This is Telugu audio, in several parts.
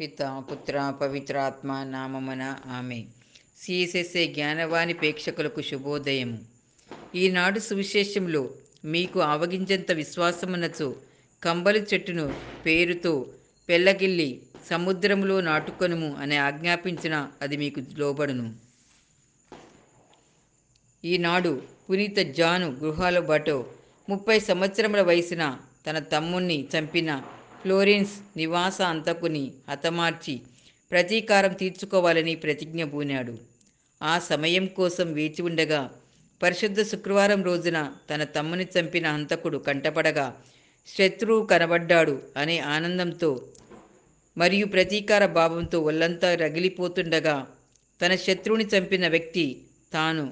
పిత పుత్ర పవిత్రాత్మ నామమున ఆమె సిఎస్ఎస్ఏ జ్ఞానవాణి ప్రేక్షకులకు శుభోదయం ఈనాడు సువిశేషంలో మీకు ఆవగించంత విశ్వాసమునచు కంబలి చెట్టును పేరుతో పెళ్ళగిల్లి సముద్రములో నాటుకొనుము అని ఆజ్ఞాపించిన అది మీకు లోబడును ఈనాడు పునీత జాను గృహాలు బాటో ముప్పై సంవత్సరముల వయసున తన తమ్ముణ్ణి చంపిన ఫ్లోరెన్స్ నివాస అంతకుని హతమార్చి ప్రతీకారం తీర్చుకోవాలని ప్రతిజ్ఞ పూనాడు ఆ సమయం కోసం వేచి ఉండగా పరిశుద్ధ శుక్రవారం రోజున తన తమ్ముని చంపిన హంతకుడు కంటపడగా శత్రువు కనబడ్డాడు అనే ఆనందంతో మరియు ప్రతీకార భావంతో ఒళ్ళంతా రగిలిపోతుండగా తన శత్రువుని చంపిన వ్యక్తి తాను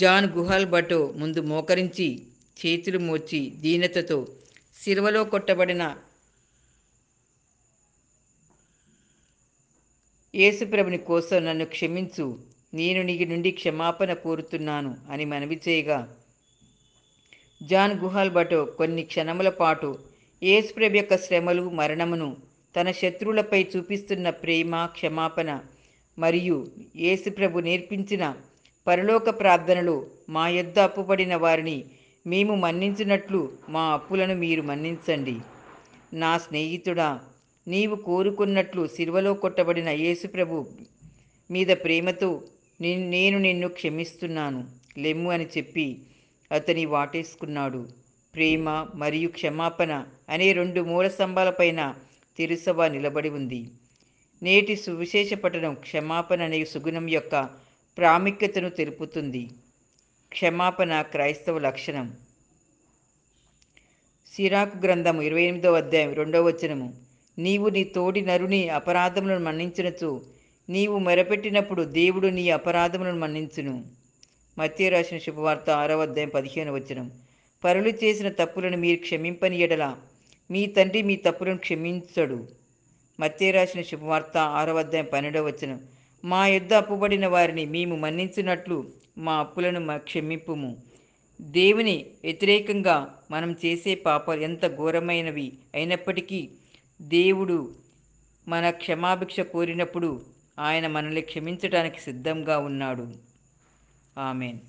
జాన్ గుహాల్ బటో ముందు మోకరించి చేతులు మోర్చి దీనతతో సిరవలో కొట్టబడిన యేసుప్రభుని కోసం నన్ను క్షమించు నేను నీ నుండి క్షమాపణ కోరుతున్నాను అని మనవి చేయగా జాన్ గుహాల్బటో కొన్ని క్షణముల పాటు యేసుప్రభు యొక్క శ్రమలు మరణమును తన శత్రువులపై చూపిస్తున్న ప్రేమ క్షమాపణ మరియు యేసుప్రభు నేర్పించిన పరలోక ప్రార్థనలు మా యొద్ద అప్పుపడిన వారిని మేము మన్నించినట్లు మా అప్పులను మీరు మన్నించండి నా స్నేహితుడా నీవు కోరుకున్నట్లు సిల్వలో కొట్టబడిన యేసుప్రభు మీద ప్రేమతో నేను నిన్ను క్షమిస్తున్నాను లెమ్ము అని చెప్పి అతని వాటేసుకున్నాడు ప్రేమ మరియు క్షమాపణ అనే రెండు మూల స్తంభాలపైన తెరుసవ నిలబడి ఉంది నేటి సువిశేష పఠనం క్షమాపణ అనే సుగుణం యొక్క ప్రాముఖ్యతను తెలుపుతుంది క్షమాపణ క్రైస్తవ లక్షణం సిరాకు గ్రంథము ఇరవై ఎనిమిదవ అధ్యాయం రెండవ వచనము నీవు నీ తోడి నరుని అపరాధములను మన్నించినచు నీవు మెరపెట్టినప్పుడు దేవుడు నీ అపరాధములను మన్నించును మత్య రాసిన శుభవార్త ఆరవ అధ్యాయం పదిహేను వచనం పరులు చేసిన తప్పులను మీరు క్షమింపని ఎడల మీ తండ్రి మీ తప్పులను క్షమించడు మత్య రాసిన శుభవార్త ఆరవ అధ్యాయం పన్నెండవ వచనం మా యుద్ధ అప్పుబడిన వారిని మేము మన్నించినట్లు మా అప్పులను మా క్షమింపుము దేవుని వ్యతిరేకంగా మనం చేసే పాపాలు ఎంత ఘోరమైనవి అయినప్పటికీ దేవుడు మన క్షమాభిక్ష కోరినప్పుడు ఆయన మనల్ని క్షమించడానికి సిద్ధంగా ఉన్నాడు ఆమెన్